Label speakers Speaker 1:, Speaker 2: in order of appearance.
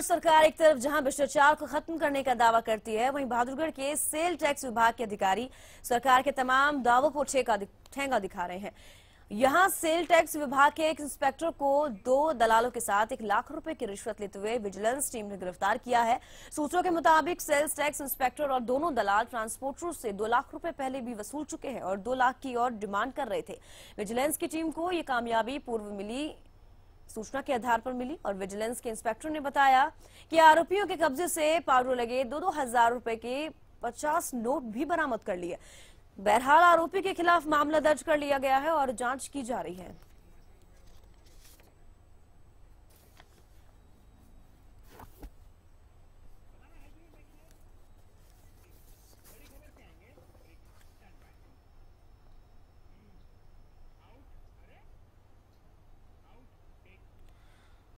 Speaker 1: news सरकार एक तरफ जहां भ्रष्टाचार को खत्म करने का दावा करती है वहीं बहादुरगढ़ के सेल टैक्स विभाग के अधिकारी सरकार के तमाम दावों को ठेंगा दिखा रहे हैं यहां सेल टैक्स विभाग के एक इंस्पेक्टर को दो दलालों के साथ एक लाख रुपए की रिश्वत लेते हुए विजिलेंस टीम ने गिरफ्तार किया है सूत्रों के मुताबिक सेल्स टैक्स इंस्पेक्टर और दोनों दलाल ट्रांसपोर्टरों से दो लाख रुपए पहले भी वसूल चुके हैं और दो लाख की और डिमांड कर रहे थे विजिलेंस की टीम को यह कामयाबी पूर्व मिली सूचना के आधार पर मिली और विजिलेंस के इंस्पेक्टर ने बताया कि आरोपियों के कब्जे से पारो लगे दो दो हजार रूपए के पचास नोट भी बरामद कर लिए बहरहाल आरोपी के खिलाफ मामला दर्ज कर लिया गया है और जांच की जा रही है